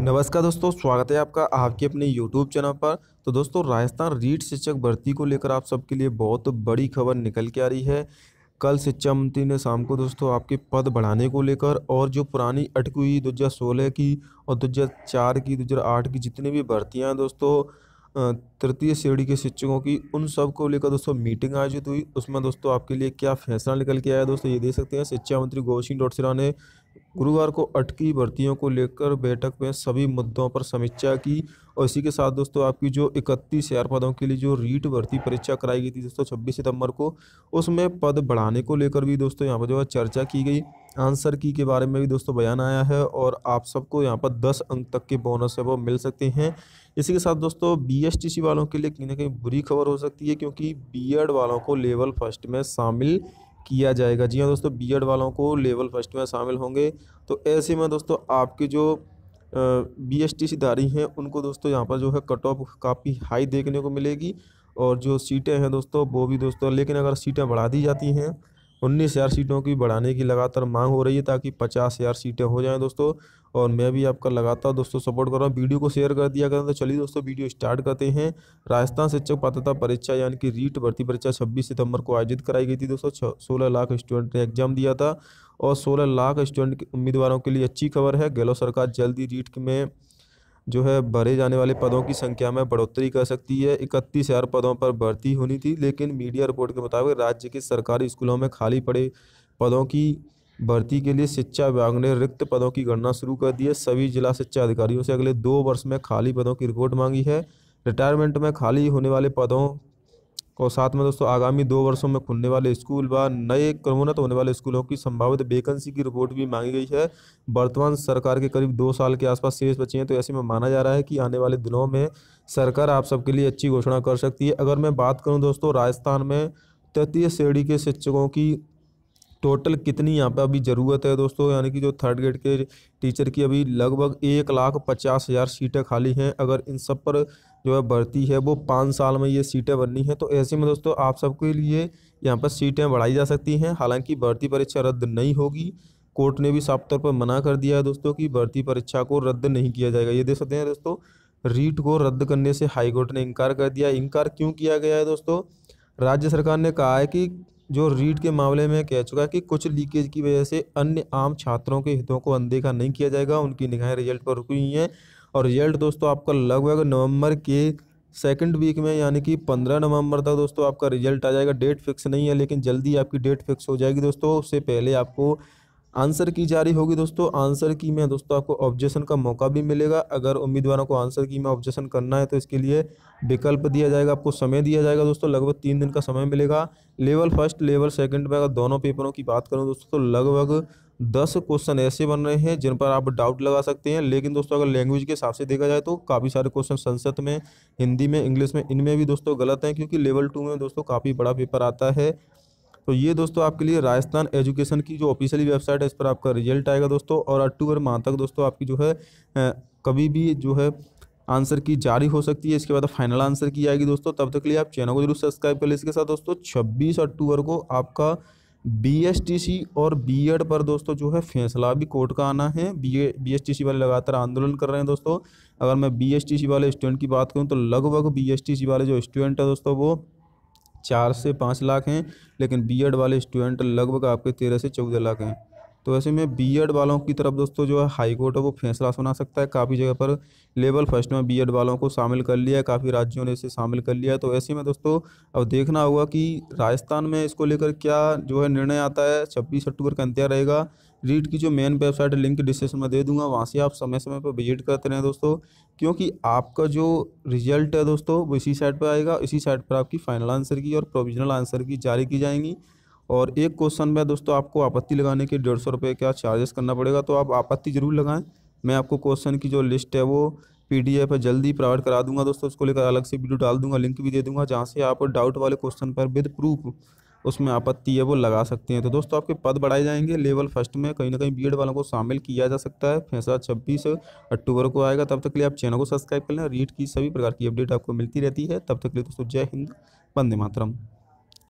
नमस्कार दोस्तों स्वागत है आपका आपके अपने YouTube चैनल पर तो दोस्तों राजस्थान रीट शिक्षक भर्ती को लेकर आप सबके लिए बहुत बड़ी खबर निकल के आ रही है कल शिक्षा मंत्री ने शाम को दोस्तों आपके पद बढ़ाने को लेकर और जो पुरानी अटकी हुई दो हज़ार सोलह की और दो हज़ार चार की दो हज़ार आठ की जितनी भी भर्तियाँ हैं दोस्तों तृतीय श्रेणी के शिक्षकों की उन सब को लेकर दोस्तों मीटिंग आयोजित हुई उसमें दोस्तों आपके लिए क्या फैसला निकल के आया दोस्तों ये देख सकते हैं शिक्षा मंत्री गोविंद डोटसरा ने गुरुवार को अटकी भर्तियों को लेकर बैठक में सभी मुद्दों पर समीक्षा की और इसी के साथ दोस्तों आपकी जो इकतीस हज़ार पदों के लिए जो रीट भर्ती परीक्षा कराई गई थी दोस्तों छब्बीस सितंबर को उसमें पद बढ़ाने को लेकर भी दोस्तों यहाँ पर जो है चर्चा की गई आंसर की के बारे में भी दोस्तों बयान आया है और आप सबको यहाँ पर दस अंक तक के बोनस है वो मिल सकते हैं इसी के साथ दोस्तों बी वालों के लिए कहीं ना कहीं बुरी खबर हो सकती है क्योंकि बी वालों को लेवल फर्स्ट में शामिल किया जाएगा जी हाँ दोस्तों बी वालों को लेवल फर्स्ट में शामिल होंगे तो ऐसे में दोस्तों आपके जो बी एस टी सिधारी हैं उनको दोस्तों यहाँ पर जो है कट ऑफ काफ़ी हाई देखने को मिलेगी और जो सीटें हैं दोस्तों वो भी दोस्तों लेकिन अगर सीटें बढ़ा दी जाती हैं उन्नीस हज़ार सीटों की बढ़ाने की लगातार मांग हो रही है ताकि पचास हज़ार सीटें हो जाएं दोस्तों और मैं भी आपका लगातार दोस्तों सपोर्ट कर रहा हूँ वीडियो को शेयर कर दिया करें तो चलिए दोस्तों वीडियो स्टार्ट करते हैं राजस्थान शिक्षक पात्रता परीक्षा यानी कि रीट भर्ती परीक्षा छब्बीस सितंबर को आयोजित कराई गई थी दोस्तों सोलह लाख स्टूडेंट ने एग्जाम दिया था और सोलह लाख स्टूडेंट उम्मीदवारों के लिए अच्छी खबर है गहलोत सरकार जल्दी रीट में जो है भरे जाने वाले पदों की संख्या में बढ़ोतरी कर सकती है इकतीस हज़ार पदों पर भर्ती होनी थी लेकिन मीडिया रिपोर्ट के मुताबिक राज्य के सरकारी स्कूलों में खाली पड़े पदों की भर्ती के लिए शिक्षा विभाग ने रिक्त पदों की गणना शुरू कर दी है सभी जिला शिक्षा अधिकारियों से अगले दो वर्ष में खाली पदों की रिपोर्ट मांगी है रिटायरमेंट में खाली होने वाले पदों और साथ में दोस्तों आगामी दो वर्षों में खुलने वाले स्कूल व नए क्रमोन्नत होने वाले स्कूलों की संभावित वेकेंसी की रिपोर्ट भी मांगी गई है वर्तमान सरकार के करीब दो साल के आसपास शेष बचे हैं तो ऐसे में माना जा रहा है कि आने वाले दिनों में सरकार आप सबके लिए अच्छी घोषणा कर सकती है अगर मैं बात करूँ दोस्तों राजस्थान में तृतीय श्रेणी के शिक्षकों की टोटल कितनी यहाँ पे अभी ज़रूरत है दोस्तों यानी कि जो थर्ड ग्रेड के टीचर की अभी लगभग एक लाख पचास हज़ार सीटें खाली हैं अगर इन सब पर जो है भर्ती है वो पाँच साल में ये सीटें बननी हैं तो ऐसे में दोस्तों आप सबके लिए यहाँ पर सीटें बढ़ाई जा सकती हैं हालांकि भर्ती परीक्षा रद्द नहीं होगी कोर्ट ने भी साफ तौर पर मना कर दिया है दोस्तों कि भर्ती परीक्षा को रद्द नहीं किया जाएगा ये देख सकते हैं दोस्तों रीट को रद्द करने से हाईकोर्ट ने इनकार कर दिया इनकार क्यों किया गया है दोस्तों राज्य सरकार ने कहा है कि जो रीट के मामले में कह चुका है कि कुछ लीकेज की वजह से अन्य आम छात्रों के हितों को अनदेखा नहीं किया जाएगा उनकी निगाहें रिजल्ट पर रुकी हुई हैं और रिजल्ट दोस्तों आपका लगभग नवंबर के सेकंड वीक में यानी कि पंद्रह नवंबर तक दोस्तों आपका रिजल्ट आ जाएगा डेट फिक्स नहीं है लेकिन जल्दी आपकी डेट फिक्स हो जाएगी दोस्तों उससे पहले आपको आंसर की जारी होगी दोस्तों आंसर की में दोस्तों आपको ऑब्जेक्शन का मौका भी मिलेगा अगर उम्मीदवारों को आंसर की में ऑब्जेक्शन करना है तो इसके लिए विकल्प दिया जाएगा आपको समय दिया जाएगा दोस्तों लगभग तीन दिन का समय मिलेगा लेवल फर्स्ट लेवल सेकंड में अगर दोनों पेपरों की बात करूँ दोस्तों तो लगभग दस क्वेश्चन ऐसे बन रहे हैं जिन पर आप डाउट लगा सकते हैं लेकिन दोस्तों अगर लैंग्वेज के हिसाब से देखा जाए तो काफ़ी सारे क्वेश्चन संसद में हिंदी में इंग्लिश में इनमें भी दोस्तों गलत हैं क्योंकि लेवल टू में दोस्तों काफ़ी बड़ा पेपर आता है तो ये दोस्तों आपके लिए राजस्थान एजुकेशन की जो ऑफिशियली वेबसाइट है इस पर आपका रिजल्ट आएगा दोस्तों और अक्टूबर माह तक दोस्तों आपकी जो है कभी भी जो है आंसर की जारी हो सकती है इसके बाद फाइनल आंसर की आएगी दोस्तों तब तक के लिए आप चैनल को जरूर सब्सक्राइब कर लें इसके साथ दोस्तों छब्बीस अक्टूबर को आपका बी और बी e पर दोस्तों जो है फैसला भी कोर्ट का आना है बी ए e वाले लगातार आंदोलन कर रहे हैं दोस्तों अगर मैं बी वाले स्टूडेंट की बात करूं तो लगभग बी वाले जो स्टूडेंट है दोस्तों वो चार से पाँच लाख हैं लेकिन बी वाले स्टूडेंट लगभग आपके तेरह से चौदह लाख हैं तो ऐसे में बी वालों की तरफ दोस्तों जो है हाई कोर्ट है वो फैसला सुना सकता है काफ़ी जगह पर लेवल फर्स्ट में बी वालों को शामिल कर लिया है काफ़ी राज्यों ने इसे शामिल कर लिया है तो ऐसे में दोस्तों अब देखना होगा कि राजस्थान में इसको लेकर क्या जो है निर्णय आता है छब्बीस अक्टूबर का अंत्या रहेगा रीड की जो मेन वेबसाइट है लिंक डिस्क्रिप्शन में दे दूंगा वहाँ से आप समय समय पर विजिट करते रहें दोस्तों क्योंकि आपका जो रिजल्ट है दोस्तों वो इसी साइट पर आएगा इसी साइट पर आपकी फाइनल आंसर की और प्रोविजनल आंसर की जारी की जाएंगी और एक क्वेश्चन में दोस्तों आपको आपत्ति लगाने के डेढ़ सौ रुपये का चार्जेस करना पड़ेगा तो आप आपत्ति ज़रूर लगाएं मैं आपको क्वेश्चन की जो लिस्ट है वो पी डी एफ है जल्दी प्रोवाइड करा दूंगा दोस्तों उसको लेकर अलग से वीडियो डाल दूंगा लिंक भी दे दूंगा जहाँ से आप डाउट वाले क्वेश्चन पर विद प्रूफ उसमें आपत्ति है वो लगा सकते हैं तो दोस्तों आपके पद बढ़ाए जाएंगे लेवल फर्स्ट में कहीं ना कहीं बी वालों को शामिल किया जा सकता है फैसला छब्बीस अक्टूबर को आएगा तब तक के लिए आप चैनल को सब्सक्राइब कर लें रीट की सभी प्रकार की अपडेट आपको मिलती रहती है तब तक के लिए दोस्तों जय हिंद वंदे मातरम